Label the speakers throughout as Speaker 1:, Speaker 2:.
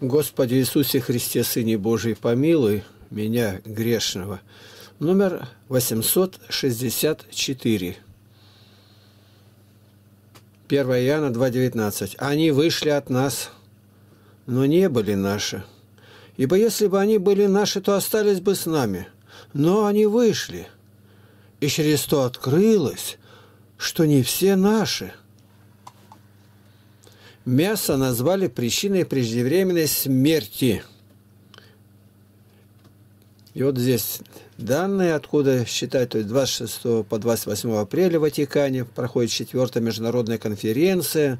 Speaker 1: Господи Иисусе Христе, Сыне Божий, помилуй меня, грешного. Номер 864. 1 Иоанна 2,19. «Они вышли от нас, но не были наши. Ибо если бы они были наши, то остались бы с нами. Но они вышли, и через то открылось, что не все наши». Мясо назвали причиной преждевременной смерти. И вот здесь данные, откуда считают, то есть 26 по 28 апреля в Ватикане проходит четвертая международная конференция.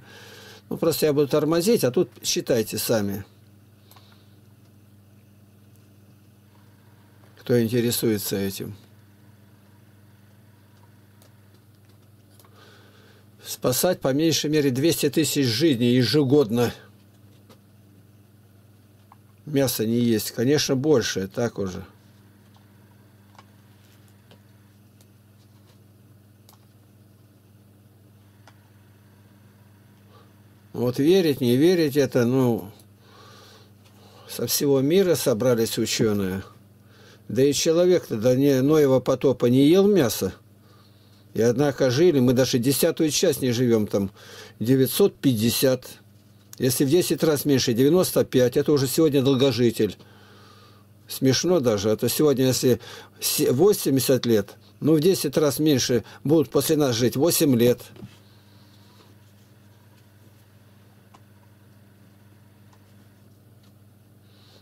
Speaker 1: Ну, просто я буду тормозить, а тут считайте сами. Кто интересуется этим. спасать по меньшей мере 200 тысяч жизней ежегодно. Мясо не есть. Конечно, больше, так уже. Вот верить, не верить, это, ну, со всего мира собрались ученые. Да и человек-то до Ноева потопа не ел мясо. И однако жили, мы даже десятую часть не живем там, 950, если в 10 раз меньше, 95, это уже сегодня долгожитель. Смешно даже, Это сегодня, если 80 лет, ну в 10 раз меньше будут после нас жить, 8 лет.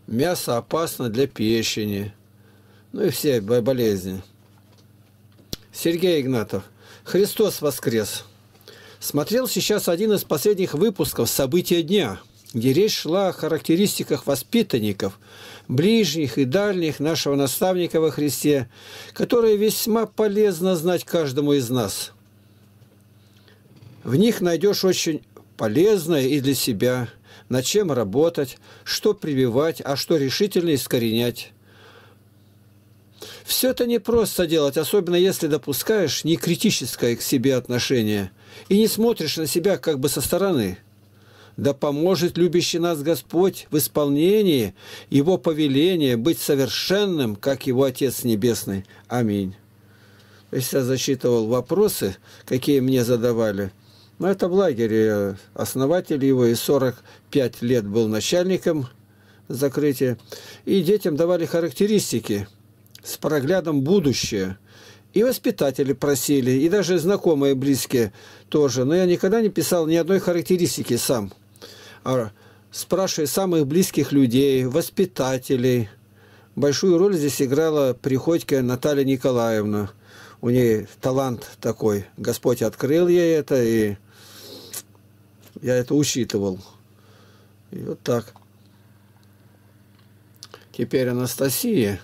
Speaker 1: Мясо опасно для печени, ну и все болезни. Сергей Игнатов. Христос воскрес. Смотрел сейчас один из последних выпусков «События дня», где речь шла о характеристиках воспитанников, ближних и дальних нашего наставника во Христе, которые весьма полезно знать каждому из нас. В них найдешь очень полезное и для себя, над чем работать, что прививать, а что решительно искоренять. Все это непросто делать, особенно если допускаешь некритическое к себе отношение и не смотришь на себя как бы со стороны. Да поможет любящий нас Господь в исполнении Его повеления быть совершенным, как Его Отец Небесный. Аминь. То есть я зачитывал вопросы, какие мне задавали. Но ну, это в лагере. Основатель его и 45 лет был начальником закрытия. И детям давали характеристики – с проглядом будущее. И воспитатели просили, и даже знакомые, близкие тоже. Но я никогда не писал ни одной характеристики сам. А спрашивая самых близких людей, воспитателей. Большую роль здесь играла Приходько Наталья Николаевна. У нее талант такой. Господь открыл ей это, и я это учитывал. И вот так. Теперь Анастасия.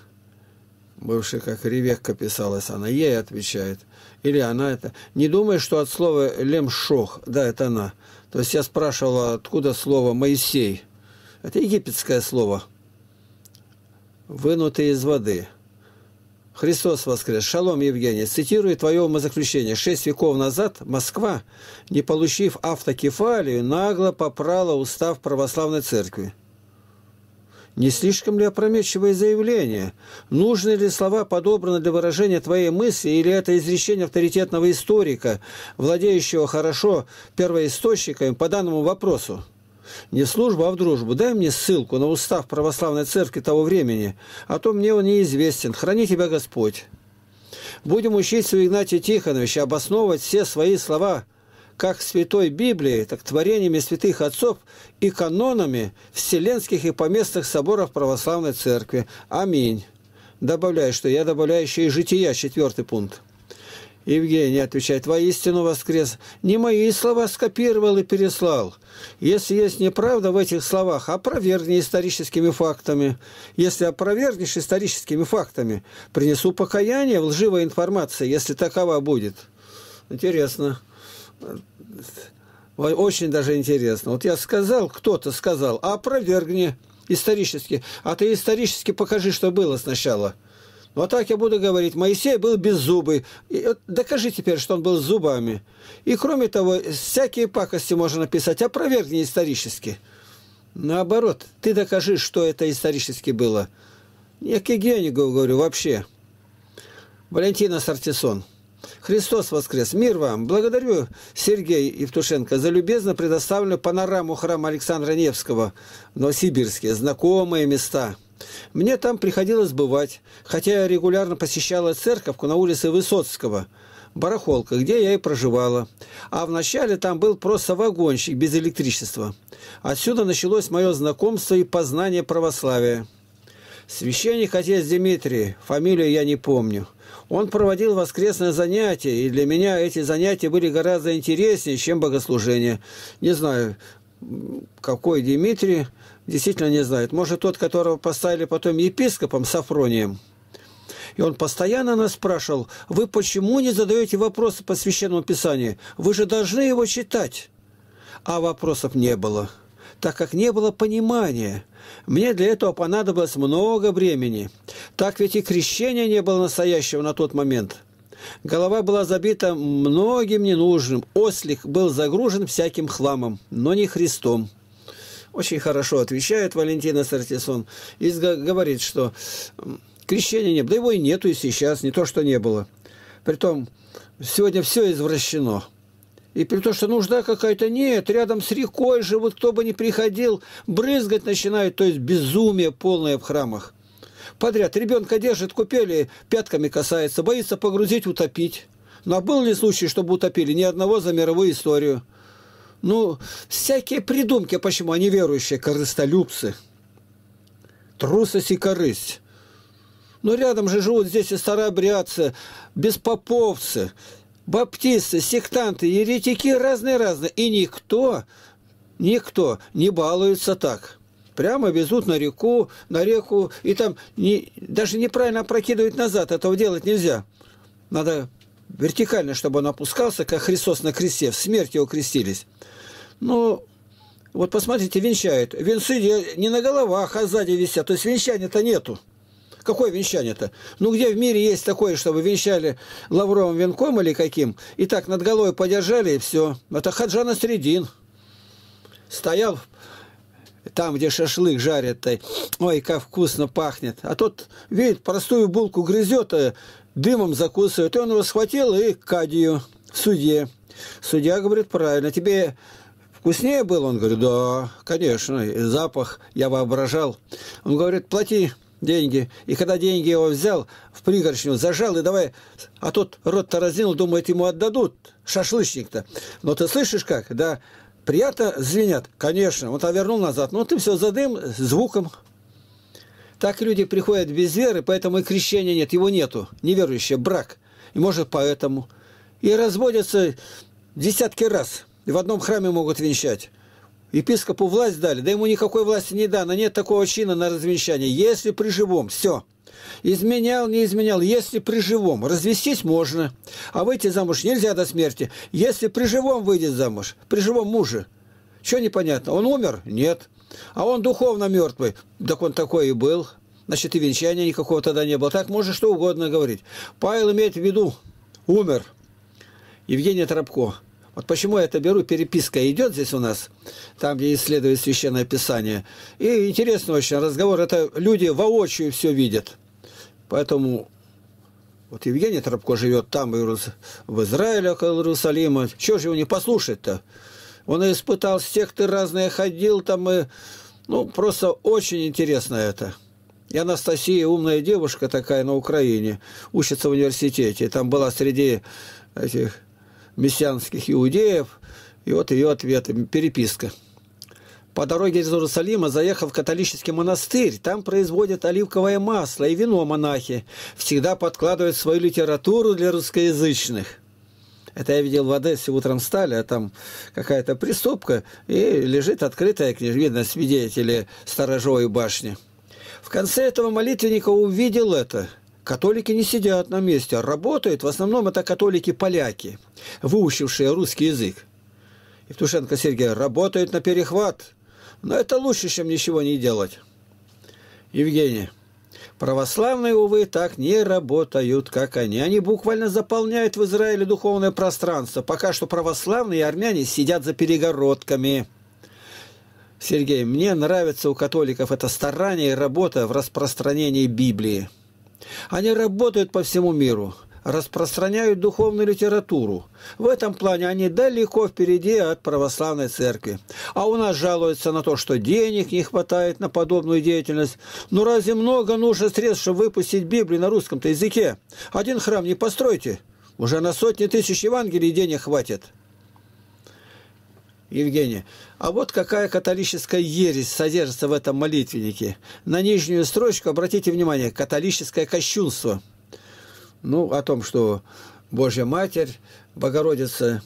Speaker 1: Бывшая как Ревекка писалась, она ей отвечает. Или она это... Не думай, что от слова «лемшох», да, это она. То есть я спрашивала, откуда слово «Моисей». Это египетское слово, вынутый из воды. Христос воскрес. Шалом, Евгений. Цитирую твое умозаключение. Шесть веков назад Москва, не получив автокефалию, нагло попрала устав православной церкви. Не слишком ли опрометчивое заявление? Нужны ли слова подобраны для выражения твоей мысли, или это изречение авторитетного историка, владеющего хорошо первоисточниками по данному вопросу? Не в службу, а в дружбу. Дай мне ссылку на устав православной церкви того времени, а то мне он неизвестен. Храни тебя Господь. Будем учить у Игнатия Тихоновича обосновывать все свои слова как Святой Библией, так творениями святых отцов и канонами вселенских и поместных соборов Православной Церкви. Аминь. Добавляю, что я добавляю еще и жития, четвертый пункт. Евгений отвечает, воистину воскрес. Не мои слова скопировал и переслал. Если есть неправда в этих словах, опровергни историческими фактами. Если опровергнешь историческими фактами, принесу покаяние в лживой информации, если такова будет. Интересно очень даже интересно. Вот я сказал, кто-то сказал, а опровергни исторически. А ты исторически покажи, что было сначала. Вот ну, а так я буду говорить, Моисей был без зубы. докажи теперь, что он был с зубами. И, кроме того, всякие пакости можно написать, опровергни исторически. Наоборот, ты докажи, что это исторически было. Я к Генигову говорю вообще. Валентина Сартисон. Христос воскрес! Мир вам! Благодарю Сергея Евтушенко за любезно предоставленную панораму храма Александра Невского в Новосибирске. Знакомые места. Мне там приходилось бывать, хотя я регулярно посещала церковку на улице Высоцкого, Барахолка, где я и проживала. А вначале там был просто вагончик без электричества. Отсюда началось мое знакомство и познание православия. Священник отец Дмитрий, фамилию я не помню – он проводил воскресные занятия, и для меня эти занятия были гораздо интереснее, чем богослужение. Не знаю, какой Дмитрий, действительно не знает. Может, тот, которого поставили потом епископом Сафронием. И он постоянно нас спрашивал, вы почему не задаете вопросы по Священному Писанию? Вы же должны его читать. А вопросов не было так как не было понимания. Мне для этого понадобилось много времени. Так ведь и крещения не было настоящего на тот момент. Голова была забита многим ненужным. Ослик был загружен всяким хламом, но не Христом. Очень хорошо отвечает Валентина Сартисон и говорит, что крещения не было. Да его и нету и сейчас, не то, что не было. Притом, сегодня все извращено. И при том, что нужда какая-то нет, рядом с рекой живут, кто бы ни приходил, брызгать начинают, то есть безумие полное в храмах. Подряд ребенка держит купели, пятками касается, боится погрузить, утопить. Но ну, а был ли случай, чтобы утопили? Ни одного за мировую историю. Ну, всякие придумки, а почему они верующие, корыстолюбцы. Трусость и корысть. Но ну, рядом же живут здесь и старообрядцы, беспоповцы, баптисты, сектанты, еретики разные-разные. И никто, никто не балуется так. Прямо везут на реку, на реку, и там не, даже неправильно опрокидывают назад. Этого делать нельзя. Надо вертикально, чтобы он опускался, как Христос на кресте. В смерти его крестились. Ну, вот посмотрите, венчают. Венцы не на головах, а сзади висят. То есть венчания-то нету. Какое венчание-то? Ну, где в мире есть такое, чтобы венчали лавровым венком или каким, и так над головой подержали, и все. Это Хаджана Средин. Стоял там, где шашлык жарят, э, ой, как вкусно пахнет. А тот, видит, простую булку грызет, э, дымом закусывает, и он его схватил и кадию судье. Судья говорит, правильно, тебе вкуснее было? Он говорит, да, конечно, запах я воображал. Он говорит, плати деньги. И когда деньги его взял, в пригоршню зажал, и давай, а тот рот-то раздел, думает, ему отдадут, шашлычник-то. Но ты слышишь как, да, приятно звенят, конечно, он а вернул назад, но ну, ты все задым звуком. Так люди приходят без веры, поэтому и крещения нет, его нету, неверующие брак. И может поэтому. И разводятся десятки раз, и в одном храме могут венчать. Епископу власть дали, да ему никакой власти не дано, нет такого чина на развенчание. Если при живом, все. Изменял, не изменял. Если при живом, развестись можно, а выйти замуж нельзя до смерти. Если при живом выйдет замуж, при живом муже, что непонятно? Он умер? Нет. А он духовно мертвый? Так он такой и был. Значит, и венчания никакого тогда не было. Так можно что угодно говорить. Павел имеет в виду, умер. Евгений Тропко. Вот почему я это беру, переписка идет здесь у нас, там, где исследует Священное Писание. И интересный очень разговор, это люди воочию все видят. Поэтому вот Евгений Тропко живет там, в Израиле, около Иерусалима. Чего же его не послушать-то? Он испытал, и испытал секты разные, ходил там. И, ну, просто очень интересно это. И Анастасия, умная девушка такая на Украине, учится в университете. Там была среди этих мессианских иудеев. И вот ее ответы, переписка. По дороге из Иерусалима заехал в католический монастырь. Там производят оливковое масло и вино монахи. Всегда подкладывают свою литературу для русскоязычных. Это я видел в Одессе утром стали, а там какая-то приступка, и лежит открытая книжка, видно, свидетели сторожевой башни. В конце этого молитвенника увидел это – Католики не сидят на месте, а работают. В основном это католики-поляки, выучившие русский язык. Евтушенко Сергей, работает на перехват. Но это лучше, чем ничего не делать. Евгений, православные, увы, так не работают, как они. Они буквально заполняют в Израиле духовное пространство. Пока что православные и армяне сидят за перегородками. Сергей, мне нравится у католиков это старание и работа в распространении Библии. Они работают по всему миру, распространяют духовную литературу. В этом плане они далеко впереди от православной церкви. А у нас жалуются на то, что денег не хватает на подобную деятельность. Ну разве много нужно средств, чтобы выпустить Библию на русском-то языке? Один храм не постройте. Уже на сотни тысяч Евангелий денег хватит. Евгений, А вот какая католическая ересь содержится в этом молитвеннике. На нижнюю строчку обратите внимание, католическое кощунство. Ну, о том, что Божья Матерь, Богородица,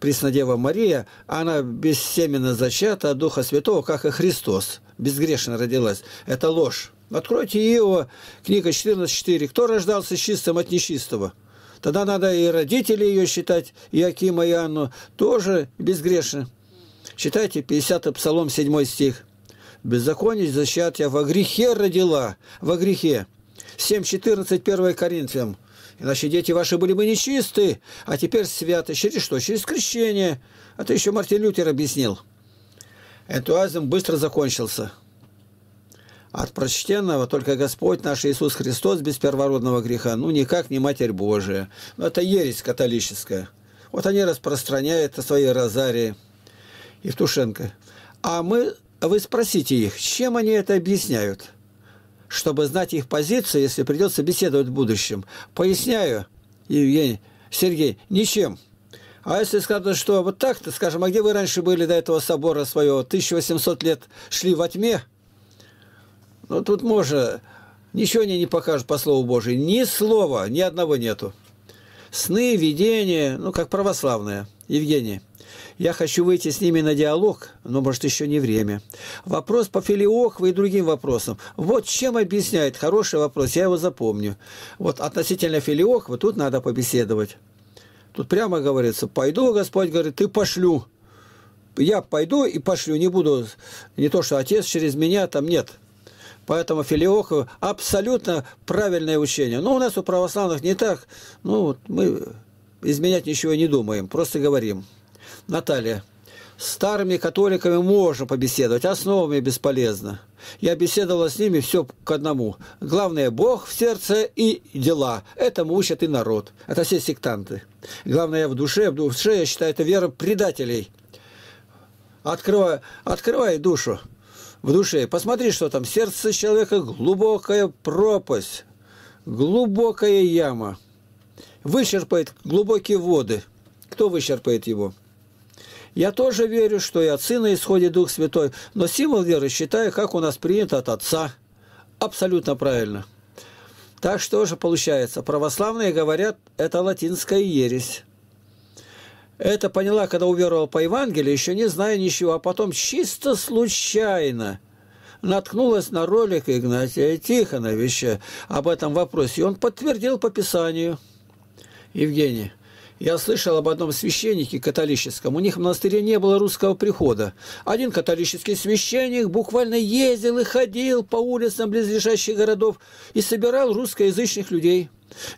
Speaker 1: Преснодева Мария, она бессеменно зачата от Духа Святого, как и Христос, безгрешно родилась. Это ложь. Откройте Иова, книга 14.4. Кто рождался чистым от нечистого? Тогда надо и родителей ее считать, и Акима, и Анну, тоже безгрешны. Читайте 50 Псалом, 7 стих. «Беззаконие защищает я, во грехе родила, во грехе». 7.14, 1 Коринфянам. Иначе дети ваши были бы нечисты, а теперь святы. Через что? Через крещение. Это а еще Мартин Лютер объяснил. Энтузиазм быстро закончился от прочтенного только Господь наш Иисус Христос без первородного греха, ну никак не Матерь Божия. Ну, это ересь католическая. Вот они распространяют свои розарии. Евтушенко. А мы, вы спросите их, чем они это объясняют? Чтобы знать их позицию, если придется беседовать в будущем. Поясняю, Евгений, Сергей, ничем. А если сказать, что вот так-то, скажем, а где вы раньше были до этого собора своего? 1800 лет шли во тьме – но ну, тут можно... Ничего они не покажут по Слову Божию. Ни слова, ни одного нету. Сны, видения, ну, как православные. Евгений, я хочу выйти с ними на диалог, но, может, еще не время. Вопрос по Филиохве и другим вопросам. Вот чем объясняет. Хороший вопрос, я его запомню. Вот относительно Филиохвы тут надо побеседовать. Тут прямо говорится, пойду, Господь говорит, ты пошлю. Я пойду и пошлю, не буду, не то, что отец через меня, там нет. Поэтому филиоха абсолютно правильное учение. Но у нас у православных не так. Ну, вот мы изменять ничего не думаем, просто говорим. Наталья. старыми католиками можно побеседовать, основами бесполезно. Я беседовала с ними все к одному. Главное – Бог в сердце и дела. Это учат и народ. Это все сектанты. Главное – в душе. В душе, я считаю, это вера предателей. Открывай, открывай душу в душе. Посмотри, что там. Сердце человека – глубокая пропасть, глубокая яма. Вычерпает глубокие воды. Кто вычерпает его? Я тоже верю, что и от Сына исходит Дух Святой, но символ веры считаю, как у нас принято от Отца. Абсолютно правильно. Так что же получается? Православные говорят, это латинская ересь. Это поняла, когда уверовала по Евангелию, еще не зная ничего, а потом чисто случайно наткнулась на ролик Игнатия Тихоновича об этом вопросе, и он подтвердил по Писанию. Евгений, я слышал об одном священнике католическом. У них в монастыре не было русского прихода. Один католический священник буквально ездил и ходил по улицам близлежащих городов и собирал русскоязычных людей.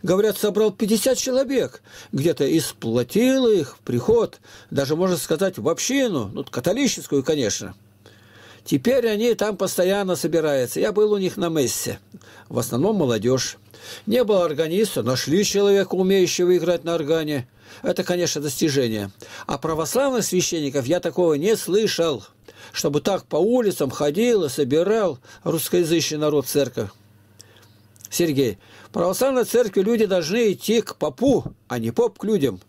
Speaker 1: Говорят, собрал 50 человек где-то и их в приход, даже, можно сказать, в общину, ну, католическую, конечно. Теперь они там постоянно собираются. Я был у них на мессе. В основном молодежь. Не было органиста, нашли человека, умеющего играть на органе. Это, конечно, достижение. А православных священников я такого не слышал, чтобы так по улицам ходил и собирал русскоязычный народ в церковь. Сергей, православной церкви люди должны идти к попу, а не поп к людям.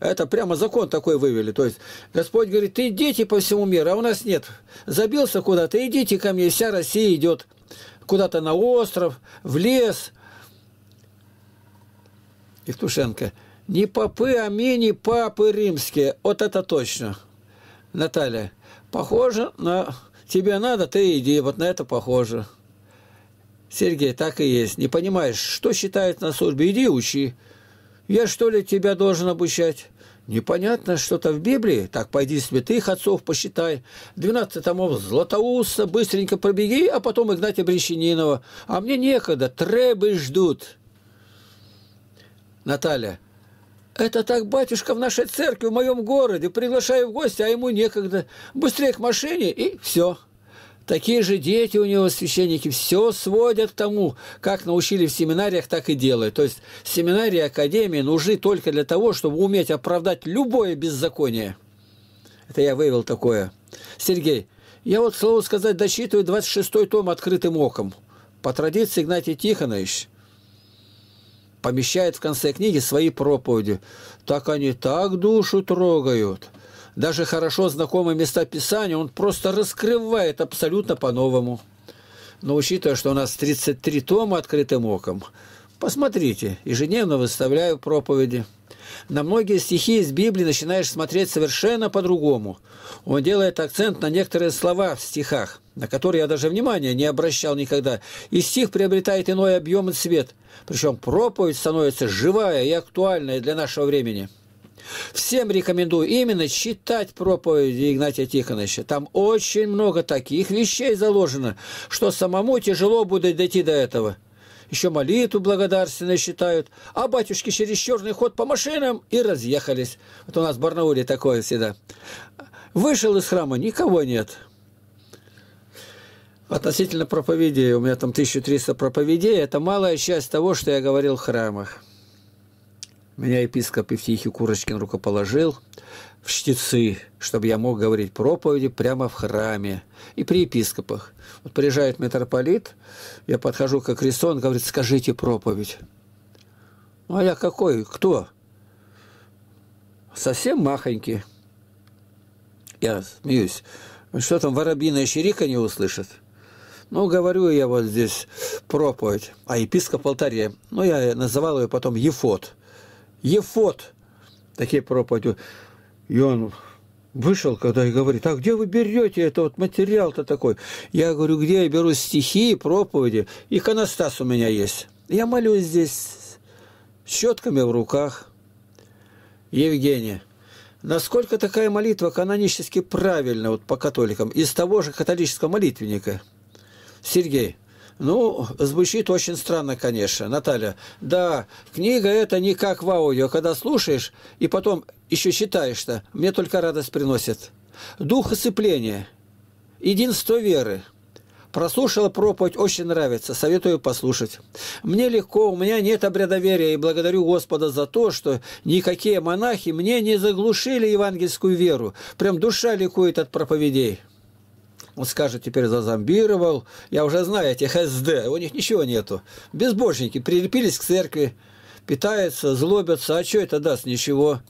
Speaker 1: Это прямо закон такой вывели. То есть Господь говорит, "Ты идите по всему миру, а у нас нет. Забился куда-то, идите ко мне, вся Россия идет куда-то на остров, в лес. Евтушенко, не попы, а мини-папы римские. Вот это точно. Наталья, похоже на... Тебе надо, ты иди. Вот на это похоже. Сергей, так и есть. Не понимаешь, что считают на службе? Иди учи. Я, что ли, тебя должен обучать? Непонятно, что-то в Библии. Так, пойди святых отцов посчитай. Двенадцать томов златоуса, быстренько пробеги, а потом Игнатия Брещанинова. А мне некогда, требы ждут. Наталья. Это так, батюшка, в нашей церкви, в моем городе. Приглашаю в гости, а ему некогда. Быстрее к машине и все. Такие же дети у него, священники, все сводят к тому, как научили в семинариях, так и делают. То есть семинарии, академии нужны только для того, чтобы уметь оправдать любое беззаконие. Это я вывел такое. Сергей, я вот, слово сказать, дочитываю 26-й том открытым оком. По традиции Игнатий Тихонович помещает в конце книги свои проповеди. Так они так душу трогают даже хорошо знакомые места Писания он просто раскрывает абсолютно по-новому. Но учитывая, что у нас 33 тома открытым оком, посмотрите, ежедневно выставляю проповеди. На многие стихи из Библии начинаешь смотреть совершенно по-другому. Он делает акцент на некоторые слова в стихах, на которые я даже внимания не обращал никогда. И стих приобретает иной объем и цвет. Причем проповедь становится живая и актуальная для нашего времени. Всем рекомендую именно читать проповеди Игнатия Тихоновича. Там очень много таких вещей заложено, что самому тяжело будет дойти до этого. Еще молитву благодарственную считают. А батюшки через черный ход по машинам и разъехались. Вот у нас в Барнауле такое всегда. Вышел из храма, никого нет. Относительно проповедей, у меня там 1300 проповедей, это малая часть того, что я говорил в храмах. Меня епископ Евтихий Курочкин рукоположил в чтецы, чтобы я мог говорить проповеди прямо в храме и при епископах. Вот приезжает митрополит, я подхожу к кресту, он говорит, скажите проповедь. Ну, а я какой? Кто? Совсем махонький. Я смеюсь. Что там, воробьиная щерика не услышит? Ну, говорю я вот здесь проповедь, а епископ алтаре. Ну, я называл ее потом Ефот. Ефот. Такие проповеди. И он вышел, когда и говорит, а где вы берете это вот материал-то такой? Я говорю, где я беру стихи, проповеди? Иконостас у меня есть. Я молюсь здесь щетками в руках. Евгения, насколько такая молитва канонически правильна вот по католикам из того же католического молитвенника? Сергей, ну, звучит очень странно, конечно, Наталья. Да, книга это не как в аудио, когда слушаешь и потом еще читаешь-то, мне только радость приносит. Дух оцепления, единство веры. Прослушала проповедь, очень нравится, советую послушать. Мне легко, у меня нет обрядоверия, и благодарю Господа за то, что никакие монахи мне не заглушили евангельскую веру. Прям душа ликует от проповедей он скажет, теперь зазомбировал. Я уже знаю этих СД, у них ничего нету. Безбожники прилепились к церкви, питаются, злобятся. А что это даст? Ничего.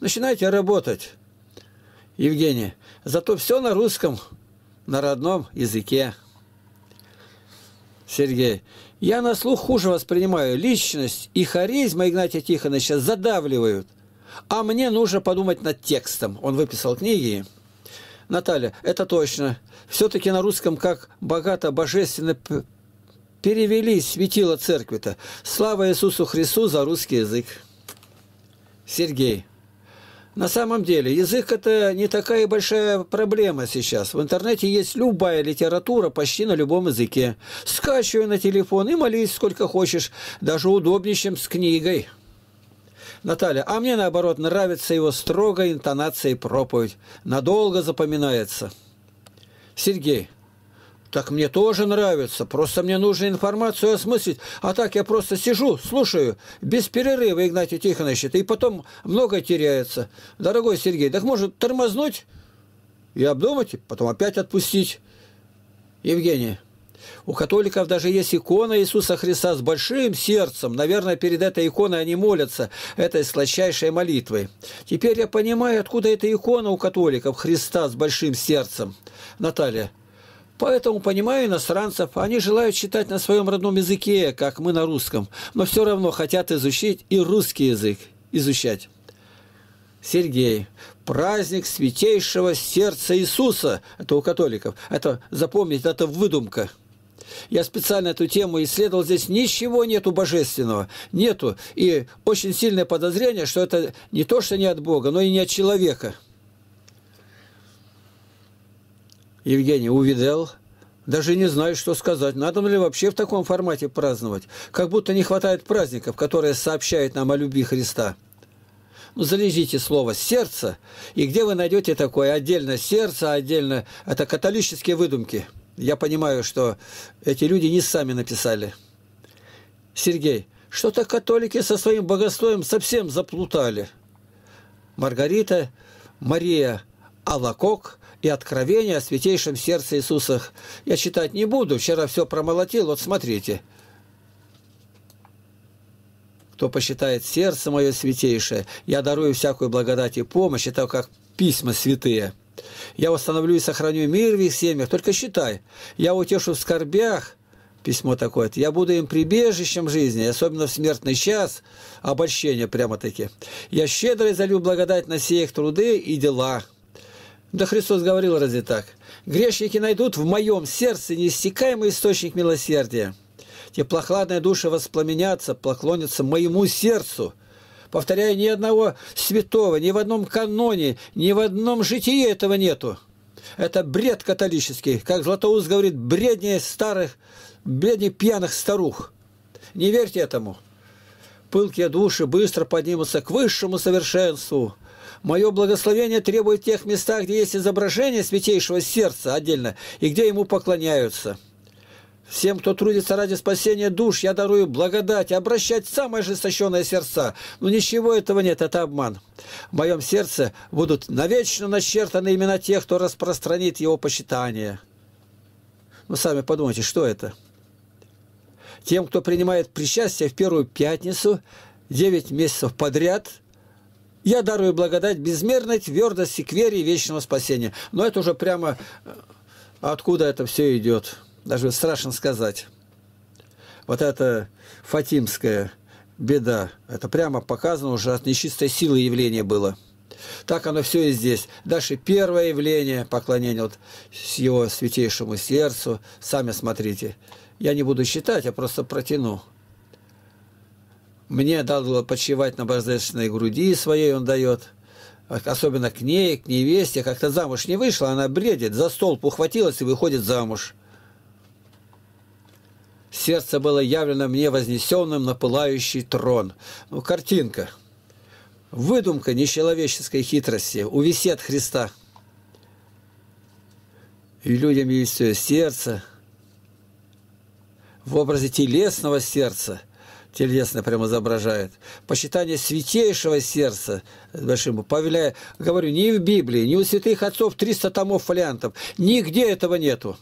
Speaker 1: Начинайте работать, Евгений. Зато все на русском, на родном языке. Сергей, я на слух хуже воспринимаю. Личность и харизма Игнатия Тихоновича задавливают. А мне нужно подумать над текстом. Он выписал книги. Наталья, это точно. Все-таки на русском как богато божественно перевели светило церкви-то. Слава Иисусу Христу за русский язык. Сергей. На самом деле, язык – это не такая большая проблема сейчас. В интернете есть любая литература почти на любом языке. Скачивай на телефон и молись сколько хочешь, даже удобнее, чем с книгой. Наталья, а мне наоборот нравится его строгая интонация и проповедь. Надолго запоминается. Сергей, так мне тоже нравится, просто мне нужно информацию осмыслить, а так я просто сижу, слушаю, без перерыва, Игнатий Тихонович, и потом много теряется. Дорогой Сергей, так может тормознуть и обдумать, потом опять отпустить? Евгения, у католиков даже есть икона Иисуса Христа с большим сердцем. Наверное, перед этой иконой они молятся этой сладчайшей молитвой. Теперь я понимаю, откуда эта икона у католиков Христа с большим сердцем. Наталья. Поэтому понимаю иностранцев, они желают читать на своем родном языке, как мы на русском, но все равно хотят изучить и русский язык изучать. Сергей. Праздник святейшего сердца Иисуса. Это у католиков. Это, запомнить, это выдумка. Я специально эту тему исследовал. Здесь ничего нету божественного. Нету. И очень сильное подозрение, что это не то, что не от Бога, но и не от человека. Евгений, увидел. Даже не знаю, что сказать. Надо ли вообще в таком формате праздновать? Как будто не хватает праздников, которые сообщают нам о любви Христа. Ну, залезите слово «сердце», и где вы найдете такое? Отдельно сердце, отдельно... Это католические выдумки – я понимаю, что эти люди не сами написали. Сергей, что-то католики со своим богословием совсем заплутали. Маргарита, Мария Алакок и откровение о святейшем сердце Иисуса. Я читать не буду, вчера все промолотил, вот смотрите. Кто посчитает сердце мое святейшее, я дарую всякую благодать и помощь, это как письма святые. Я восстановлю и сохраню мир в их семьях. Только считай, я утешу в скорбях, письмо такое. Я буду им прибежищем жизни, особенно в смертный час, обольщение прямо-таки. Я щедро изолю благодать на все их труды и дела. Да Христос говорил разве так? Грешники найдут в моем сердце неистекаемый источник милосердия. Теплохладные души воспламенятся, поклонятся моему сердцу – Повторяю, ни одного святого, ни в одном каноне, ни в одном житии этого нету. Это бред католический. Как Златоуст говорит, бреднее старых, бреднее пьяных старух. Не верьте этому. Пылкие души быстро поднимутся к высшему совершенству. Мое благословение требует тех местах, где есть изображение святейшего сердца отдельно, и где ему поклоняются. Всем, кто трудится ради спасения душ, я дарую благодать, обращать самое жесточенное сердца. Но ну, ничего этого нет, это обман. В моем сердце будут навечно начертаны имена тех, кто распространит его почитание. Ну, сами подумайте, что это? Тем, кто принимает причастие в первую пятницу, 9 месяцев подряд – я дарую благодать безмерной твердости к вере и вечного спасения. Но это уже прямо э, откуда это все идет даже страшно сказать, вот эта фатимская беда, это прямо показано уже от нечистой силы явление было. Так оно все и здесь. Дальше первое явление поклонение вот с его святейшему сердцу. Сами смотрите. Я не буду считать, я просто протяну. Мне дало почивать на божественной груди своей он дает. Особенно к ней, к невесте. Как-то замуж не вышла, она бредит, за столб ухватилась и выходит замуж сердце было явлено мне вознесенным на пылающий трон». Ну, картинка. Выдумка нечеловеческой хитрости увиси от Христа. И людям есть свое сердце. В образе телесного сердца – телесно прямо изображает. Почитание святейшего сердца, большим повеляя, говорю, ни в Библии, ни у святых отцов 300 томов фолиантов, нигде этого нету.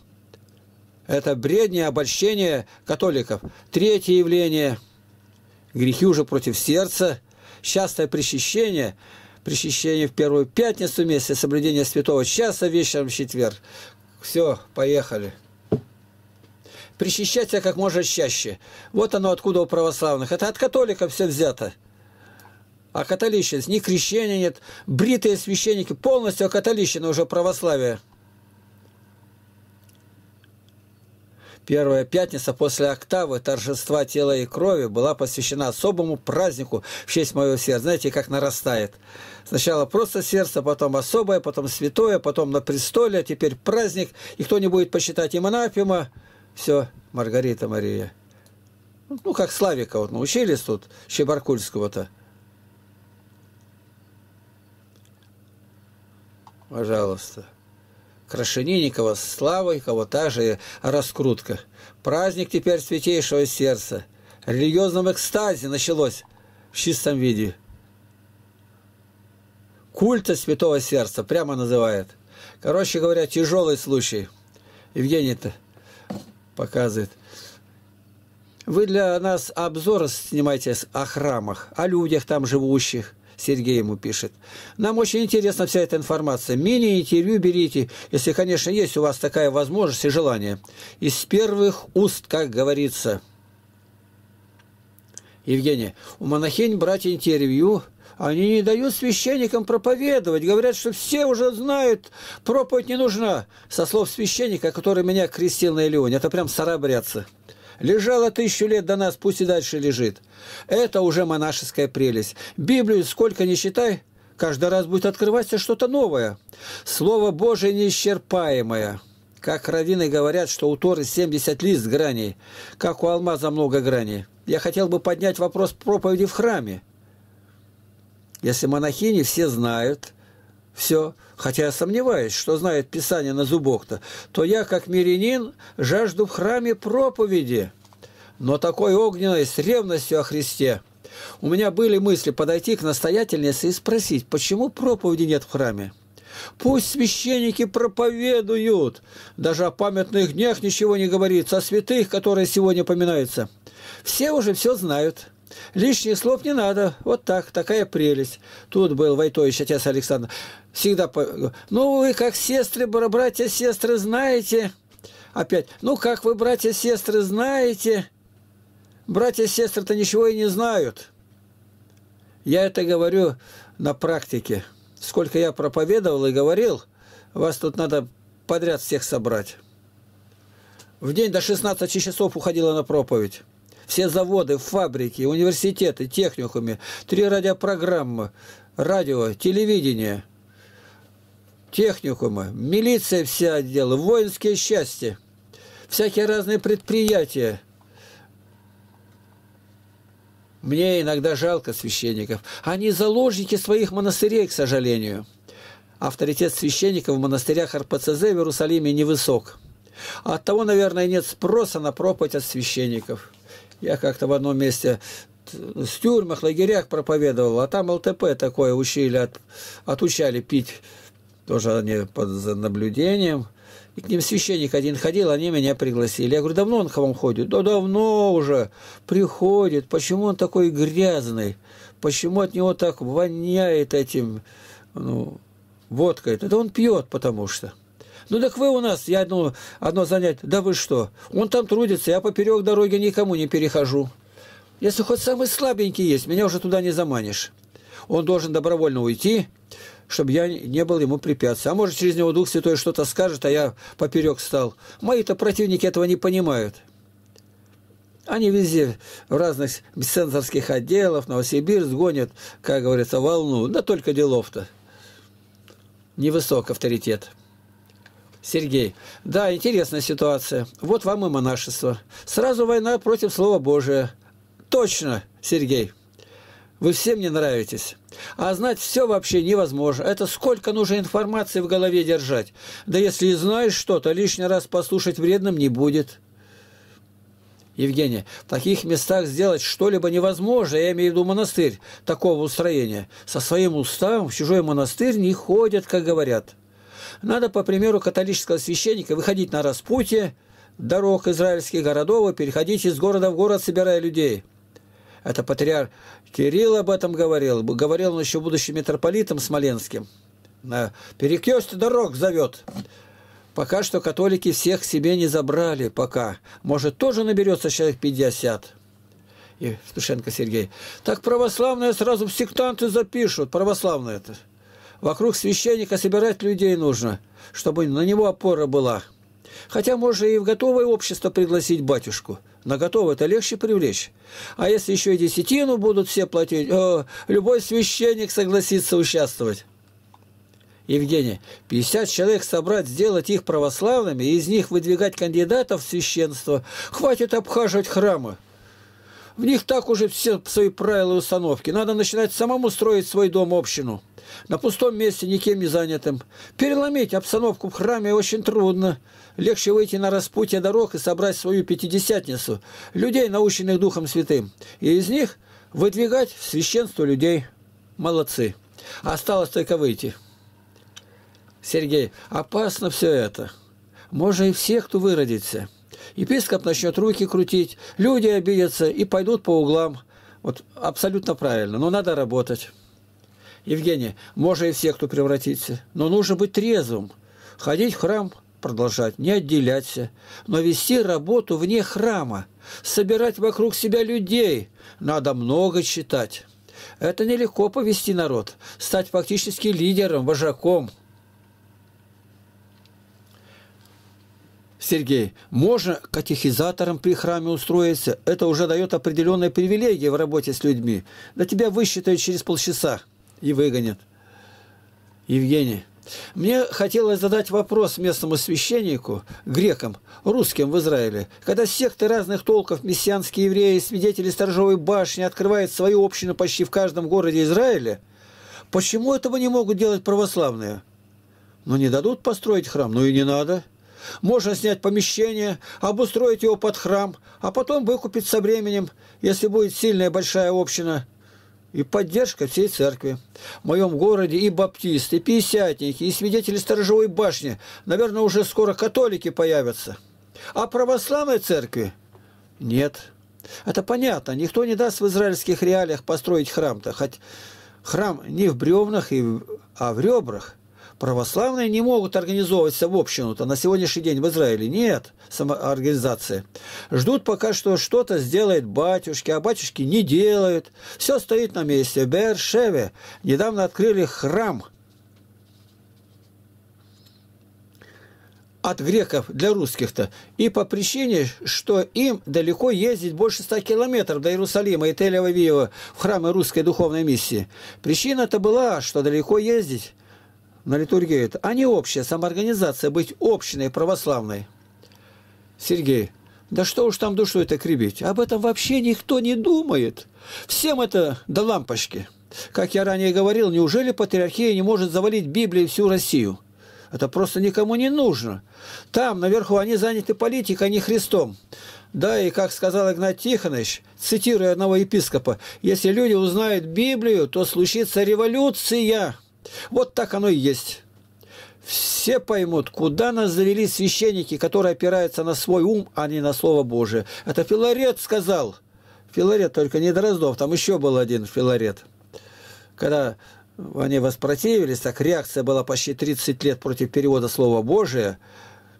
Speaker 1: Это бреднее обольщение католиков. Третье явление – грехи уже против сердца, частое причащение, причащение в первую пятницу месяца, соблюдение святого часа вечером в четверг. Все, поехали. Причащаться как можно чаще. Вот оно откуда у православных. Это от католиков все взято. А католичность, ни крещения нет. Бритые священники полностью окатоличены уже православие. Первая пятница после октавы торжества тела и крови была посвящена особому празднику в честь моего сердца. Знаете, как нарастает. Сначала просто сердце, потом особое, потом святое, потом на престоле, а теперь праздник. И кто не будет посчитать им анапима, все, Маргарита Мария. Ну, как Славика вот научились тут, Щебаркульского-то. Пожалуйста. Крашенинникова славой, кого та же раскрутка. Праздник теперь святейшего сердца. религиозном экстазе началось в чистом виде. Культа святого сердца, прямо называет. Короче говоря, тяжелый случай. Евгений-то показывает. Вы для нас обзор снимаете о храмах, о людях там живущих, Сергей ему пишет. Нам очень интересна вся эта информация. Мини-интервью берите, если, конечно, есть у вас такая возможность и желание. Из первых уст, как говорится. Евгения, у монахинь брать интервью они не дают священникам проповедовать. Говорят, что все уже знают, проповедь не нужна. Со слов священника, который меня крестил на Илеоне. Это прям сарабрятцы. Лежала тысячу лет до нас, пусть и дальше лежит. Это уже монашеская прелесть. Библию сколько ни считай, каждый раз будет открываться что-то новое. Слово Божие неисчерпаемое. Как раввины говорят, что у Торы 70 лист граней, как у алмаза много граней. Я хотел бы поднять вопрос проповеди в храме. Если монахини все знают, все, хотя я сомневаюсь, что знает Писание на зубок-то, то я, как мирянин, жажду в храме проповеди, но такой огненной, с ревностью о Христе. У меня были мысли подойти к настоятельнице и спросить, почему проповеди нет в храме. Пусть священники проповедуют. Даже о памятных днях ничего не говорится, о святых, которые сегодня поминаются. Все уже все знают. Лишних слов не надо. Вот так, такая прелесть. Тут был Войтович, отец Александр. Всегда... По... Ну, вы как сестры, братья, сестры, знаете... Опять. Ну, как вы, братья, сестры, знаете... Братья сестры-то ничего и не знают. Я это говорю на практике. Сколько я проповедовал и говорил, вас тут надо подряд всех собрать. В день до 16 часов уходила на проповедь все заводы, фабрики, университеты, техникумы, три радиопрограммы, радио, телевидение, техникумы, милиция вся отдела, воинские счастья, всякие разные предприятия. Мне иногда жалко священников. Они заложники своих монастырей, к сожалению. Авторитет священников в монастырях РПЦЗ в Иерусалиме невысок. Оттого, наверное, нет спроса на проповедь от священников. Я как-то в одном месте в тюрьмах, лагерях проповедовал, а там ЛТП такое учили, от, отучали пить, тоже они под наблюдением. И к ним священник один ходил, они меня пригласили. Я говорю, давно он к вам ходит? Да давно уже. Приходит. Почему он такой грязный? Почему от него так воняет этим, ну, водкой? Это он пьет, потому что. Ну так вы у нас, я одно, одно занятие, да вы что, он там трудится, я поперек дороги никому не перехожу. Если хоть самый слабенький есть, меня уже туда не заманишь. Он должен добровольно уйти, чтобы я не был ему препятствием. А может, через него Дух Святой что-то скажет, а я поперек стал. Мои-то противники этого не понимают. Они везде в разных цензорских отделах, Новосибирск гонят, как говорится, волну. Да только делов-то. Невысок авторитет. Сергей. Да, интересная ситуация. Вот вам и монашество. Сразу война против Слова Божия. Точно, Сергей. Вы всем не нравитесь. А знать все вообще невозможно. Это сколько нужно информации в голове держать. Да если и знаешь что-то, лишний раз послушать вредным не будет. Евгения, в таких местах сделать что-либо невозможно, я имею в виду монастырь такого устроения. Со своим уставом в чужой монастырь не ходят, как говорят. Надо, по примеру католического священника, выходить на распутье дорог израильских городов и переходить из города в город, собирая людей. Это патриарх Кирилл об этом говорил. Говорил он еще будущим митрополитом Смоленским. На перекрест дорог зовет. Пока что католики всех к себе не забрали, пока. Может, тоже наберется человек 50. Евтушенко Сергей. Так православные сразу в сектанты запишут, православные-то. Вокруг священника собирать людей нужно, чтобы на него опора была. Хотя можно и в готовое общество пригласить батюшку. На готовое-то легче привлечь. А если еще и десятину будут все платить, э, любой священник согласится участвовать. Евгений, 50 человек собрать, сделать их православными и из них выдвигать кандидатов в священство, хватит обхаживать храмы. В них так уже все свои правила и установки. Надо начинать самому строить свой дом, общину. На пустом месте, никем не занятым. Переломить обстановку в храме очень трудно. Легче выйти на распутье дорог и собрать свою пятидесятницу. Людей, наученных Духом Святым. И из них выдвигать священство людей. Молодцы. Осталось только выйти. Сергей, опасно все это. Можно и всех кто выродится епископ начнет руки крутить, люди обидятся и пойдут по углам. Вот абсолютно правильно, но надо работать. Евгений, можно и все, кто превратится. но нужно быть трезвым, ходить в храм – продолжать, не отделяться, но вести работу вне храма, собирать вокруг себя людей. Надо много читать. Это нелегко повести народ, стать фактически лидером, вожаком – Сергей, можно катехизатором при храме устроиться. Это уже дает определенные привилегии в работе с людьми. Да тебя высчитают через полчаса и выгонят. Евгений, мне хотелось задать вопрос местному священнику, грекам, русским в Израиле. Когда секты разных толков, мессианские евреи, свидетели сторожевой башни, открывают свою общину почти в каждом городе Израиля, почему этого не могут делать православные? Ну, не дадут построить храм, ну и не надо можно снять помещение, обустроить его под храм, а потом выкупить со временем, если будет сильная большая община и поддержка всей церкви. В моем городе и баптисты, и пятидесятники, и свидетели сторожевой башни. Наверное, уже скоро католики появятся. А православной церкви нет. Это понятно. Никто не даст в израильских реалиях построить храм-то. Хоть храм не в бревнах, а в ребрах – православные не могут организовываться в общину-то на сегодняшний день в Израиле. Нет самоорганизации. Ждут пока, что что-то сделает батюшки, а батюшки не делают. Все стоит на месте. Бершеве недавно открыли храм от греков для русских-то. И по причине, что им далеко ездить больше ста километров до Иерусалима и Тель-Авива в храмы русской духовной миссии. Причина-то была, что далеко ездить на литургию это, а не общая самоорганизация, быть общиной православной. Сергей, да что уж там душу это кребить, об этом вообще никто не думает. Всем это до лампочки. Как я ранее говорил, неужели патриархия не может завалить Библию всю Россию? Это просто никому не нужно. Там, наверху, они заняты политикой, а не Христом. Да, и как сказал Игнат Тихонович, цитируя одного епископа, «Если люди узнают Библию, то случится революция». Вот так оно и есть. Все поймут, куда нас завели священники, которые опираются на свой ум, а не на Слово Божие. Это Филарет сказал. Филарет, только не Дроздов, там еще был один Филарет. Когда они воспротивились, так реакция была почти 30 лет против перевода Слова Божия,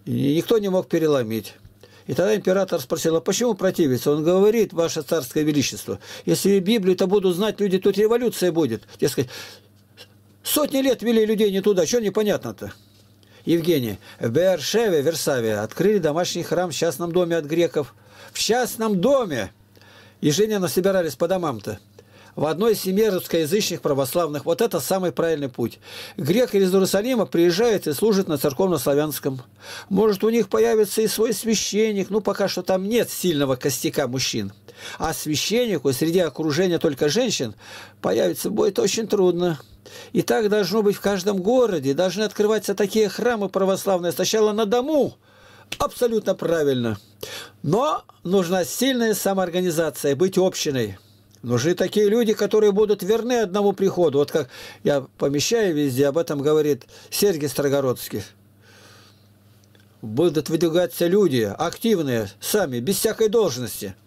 Speaker 1: и никто не мог переломить. И тогда император спросил, а почему противиться? Он говорит, ваше царское величество, если Библию-то будут знать люди, тут революция будет. Дескать, Сотни лет вели людей не туда, что непонятно-то? Евгений, в Бершеве, Версаве открыли домашний храм в частном доме от греков. В частном доме! Ежедневно собирались по домам-то. В одной семье русскоязычных православных. Вот это самый правильный путь. Грек из Иерусалима приезжает и служит на церковно-славянском. Может, у них появится и свой священник. Ну, пока что там нет сильного костяка мужчин. А священнику среди окружения только женщин появиться будет очень трудно. И так должно быть в каждом городе. Должны открываться такие храмы православные сначала на дому. Абсолютно правильно. Но нужна сильная самоорганизация, быть общиной. Нужны такие люди, которые будут верны одному приходу. Вот как я помещаю везде, об этом говорит Сергей Строгородский. Будут выдвигаться люди, активные, сами, без всякой должности –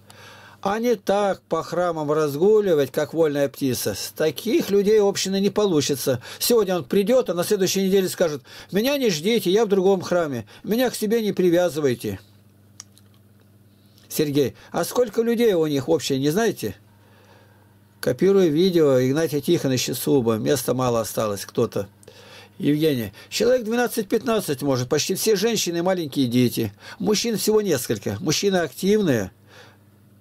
Speaker 1: а не так по храмам разгуливать, как вольная птица. С таких людей община не получится. Сегодня он придет, а на следующей неделе скажет, «Меня не ждите, я в другом храме, меня к себе не привязывайте». Сергей, а сколько людей у них общее, не знаете? Копирую видео Игнатия Тихоновича Суба, места мало осталось, кто-то. Евгения, человек 12-15 может, почти все женщины и маленькие дети. Мужчин всего несколько, мужчины активные –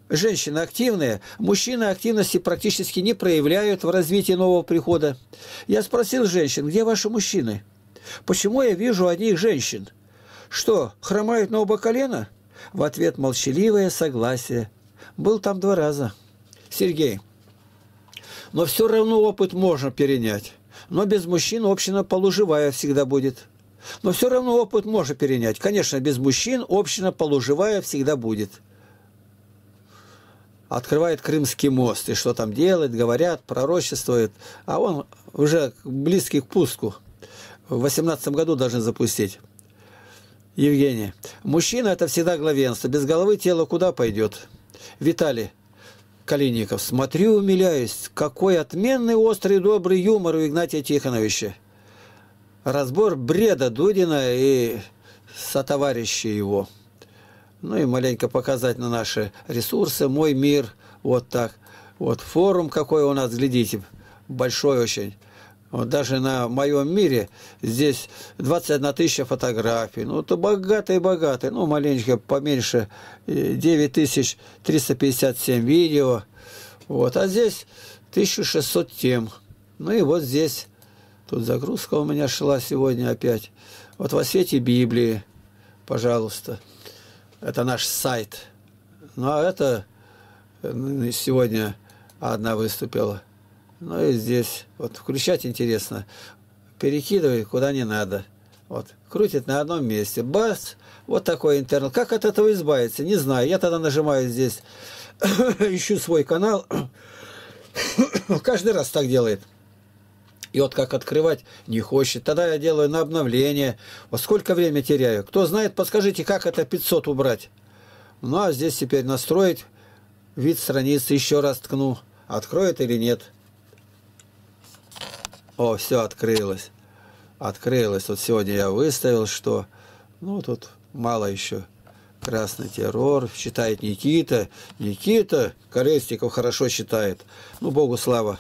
Speaker 1: женщины активные, мужчины активности практически не проявляют в развитии нового прихода. Я спросил женщин, где ваши мужчины? Почему я вижу одних женщин? Что, хромают на оба колена? В ответ молчаливое согласие. Был там два раза. Сергей, но все равно опыт можно перенять. Но без мужчин община полуживая всегда будет. Но все равно опыт можно перенять. Конечно, без мужчин община полуживая всегда будет открывает Крымский мост, и что там делает, говорят, пророчествует, а он уже близкий к пуску. В восемнадцатом году должны запустить. Евгений, мужчина – это всегда главенство, без головы тело куда пойдет? Виталий Калиников, смотрю, умиляюсь, какой отменный, острый, добрый юмор у Игнатия Тихоновича. Разбор бреда Дудина и сотоварища его ну и маленько показать на наши ресурсы, мой мир, вот так. Вот форум какой у нас, глядите, большой очень. Вот даже на моем мире здесь 21 тысяча фотографий. Ну, это богатые-богатые. Ну, маленько поменьше 9357 э, видео. Вот, а здесь 1600 тем. Ну и вот здесь, тут загрузка у меня шла сегодня опять. Вот во свете Библии, пожалуйста. Это наш сайт. Ну, а это ну, сегодня одна выступила. Ну, и здесь. Вот включать интересно. Перекидывает куда не надо. Вот. Крутит на одном месте. Бас! Вот такой интернет. Как от этого избавиться? Не знаю. Я тогда нажимаю здесь. Ищу свой канал. Каждый раз так делает. И вот как открывать не хочет. Тогда я делаю на обновление. Вот сколько время теряю. Кто знает, подскажите, как это 500 убрать. Ну, а здесь теперь настроить вид страницы. Еще раз ткну, откроет или нет. О, все открылось. Открылось. Вот сегодня я выставил, что... Ну, тут мало еще. Красный террор. читает Никита. Никита Колесников хорошо читает. Ну, богу слава.